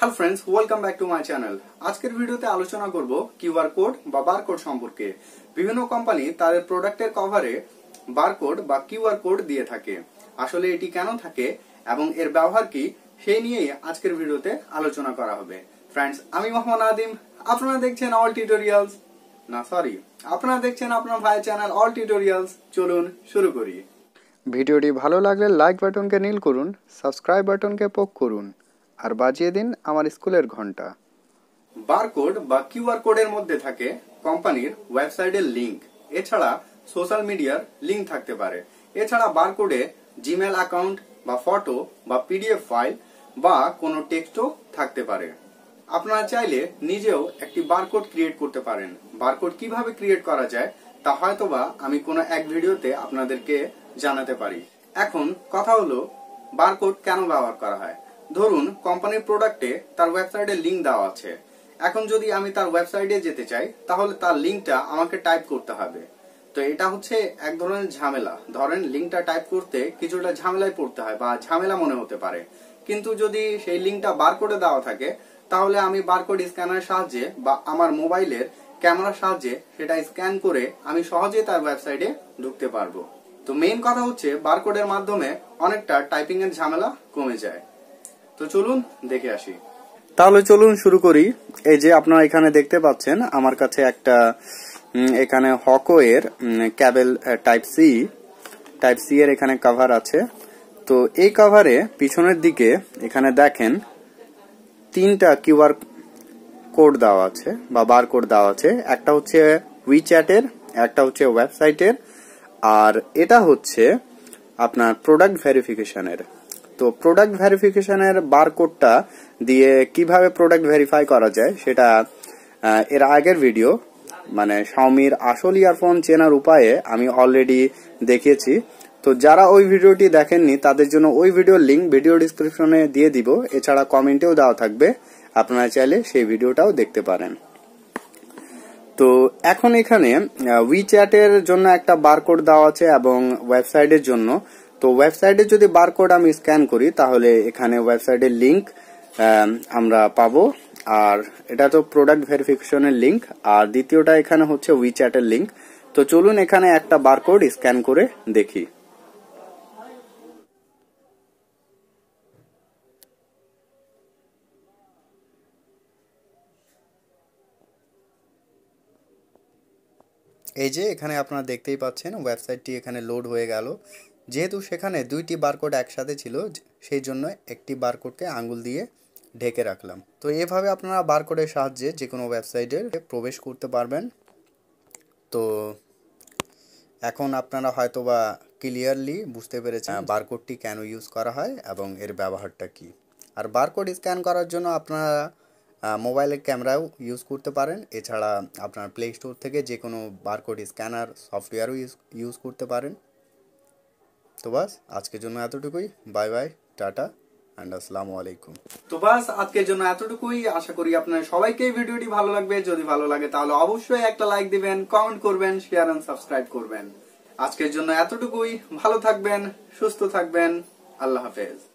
Hello friends welcome back to my channel আজকের ভিডিওতে আলোচনা করব কিউআর কোড বা বারকোড সম্পর্কে বিভিন্ন কোম্পানি তাদের প্রোডাক্টের কভারে বারকোড বা কিউআর কোড দিয়ে থাকে আসলে এটি কেন থাকে এবং এর ব্যবহার কি সেই নিয়েই আজকের ভিডিওতে আলোচনা করা হবে ফ্রেন্ডস আমি মোহাম্মদ আদিম আপনারা দেখছেন অল টিউটোরিয়ালস না সরি আপনারা দেখছেন আপনার ভাই চ্যানেল অল টিউটোরিয়ালস চলুন শুরু করি ভিডিওটি ভালো লাগলে লাইক বাটনকে নীল করুন সাবস্ক্রাইব বাটনকে পোক করুন আর বাজিয়ে দিন আমার স্কুলের ঘন্টা বারকোড বা কিউআর কোডের মধ্যে থাকে কোম্পানির ওয়েবসাইটের লিংক এছাড়া সোশ্যাল মিডিয়ার লিংক থাকতে পারে এছাড়া বারকোডে জিমেল অ্যাকাউন্ট বা ফটো বা পিডিএফ ফাইল বা কোনো টেক্সটও থাকতে পারে আপনারা চাইলে নিজেও একটি বারকোড ক্রিয়েট করতে পারেন বারকোড কিভাবে ক্রিয়েট করা যায় তা হয়তোবা আমি কোনো এক ভিডিওতে আপনাদেরকে জানাতে পারি এখন কথা হলো বারকোড কেন ব্যবহার করা হয় ধরুন কোম্পানির প্রোডাক্টে তার ওয়েবসাইটে লিঙ্ক দেওয়া আছে এখন যদি আমি তার ওয়েবসাইটে যেতে চাই তাহলে তার লিঙ্কটা আমাকে টাইপ করতে হবে তো এটা হচ্ছে এক ধরনের ঝামেলা ধরেন লিঙ্কটা টাইপ করতে কিছুটা ঝামেলায় পড়তে হয় বা ঝামেলা মনে হতে পারে কিন্তু যদি সেই লিঙ্কটা বারকোডে দেওয়া থাকে তাহলে আমি বারকোড স্ক্যানারের সাহায্যে বা আমার মোবাইলের ক্যামেরার সাহায্যে সেটা স্ক্যান করে আমি সহজে তার ওয়েবসাইটে ঢুকতে পারবো তো মেইন কথা হচ্ছে বারকোডের মাধ্যমে অনেকটা টাইপিং এর ঝামেলা কমে যায় তো চলুন দেখে আসি তাহলে চলুন শুরু করি এই যে আপনারা এখানে দেখতে পাচ্ছেন আমার কাছে একটা এখানে এর cable type C type C এর এখানে কাভার আছে তো এই কাভারে পিছনের দিকে এখানে দেখেন তিনটা কিউআর কোড দেওয়া আছে বা বার কোড দেওয়া আছে একটা হচ্ছে উইচ্যাটের একটা হচ্ছে ওয়েবসাইটের আর এটা হচ্ছে আপনার প্রোডাক্ট ভেরিফিকেশনের তো প্রোডাক্ট ভেরিফিকেশনের বারকোডটা দিয়ে কিভাবে প্রোডাক্ট ভেরিফাই করা যায় সেটা এর আগের ভিডিও মানে স্বামীর আসল ইয়ারফোন চেনার উপায়ে আমি অলরেডি দেখিয়েছি তো যারা ওই ভিডিওটি দেখেননি তাদের জন্য ওই ভিডিওর লিঙ্ক ভিডিও ডিসক্রিপশনে দিয়ে দিব এছাড়া কমেন্টেও দেওয়া থাকবে আপনারা চাইলে সেই ভিডিওটাও দেখতে পারেন তো এখন এখানে উইচ্যাটের জন্য একটা বারকোড দেওয়া আছে এবং ওয়েবসাইটের জন্য তো ওয়েবসাইটে যদি বারকোড আমি স্ক্যান করি তাহলে এখানে ওয়েবসাইটের লিঙ্ক আমরা পাবো আর এটা তো প্রোডাক্ট ভেরিফিকেশনের লিঙ্ক আর দ্বিতীয়টা এখানে হচ্ছে উইচ্যাটের লিঙ্ক তো চলুন এখানে একটা বারকোড স্ক্যান করে দেখি এই যে এখানে আপনারা দেখতেই পাচ্ছেন ওয়েবসাইটটি এখানে লোড হয়ে গেল যেহেতু সেখানে দুইটি বারকোড একসাথে ছিল সেই জন্য একটি বারকোডকে আঙুল দিয়ে ঢেকে রাখলাম তো এভাবে আপনারা বারকোডের সাহায্যে যে কোনো ওয়েবসাইটে প্রবেশ করতে পারবেন তো এখন আপনারা হয়তো বা ক্লিয়ারলি বুঝতে পেরেছেন হ্যাঁ। বারকোডটি কেন ইউজ করা হয় এবং এর ব্যবহারটা কি আর বারকোড স্ক্যান করার জন্য আপনারা মোবাইলের ক্যামেরাও ইউজ করতে পারেন এছাড়া আপনার প্লে স্টোর থেকে যে কোনো বারকোড স্ক্যানার সফটওয়্যারও ইউজ ইউজ করতে পারেন তো বাস আজকের জন্য এতটুকুই বাই বাই টাটা অ্যান্ড আসসালামু আলাইকুম তো বাস আজকের জন্য এতটুকুই আশা করি আপনার সবাইকে ভিডিওটি ভালো লাগবে যদি ভালো লাগে তাহলে অবশ্যই একটা লাইক দিবেন কমেন্ট করবেন শেয়ার এন্ড সাবস্ক্রাইব করবেন আজকের জন্য এতটুকুই ভালো থাকবেন সুস্থ থাকবেন আল্লাহ হাফেজ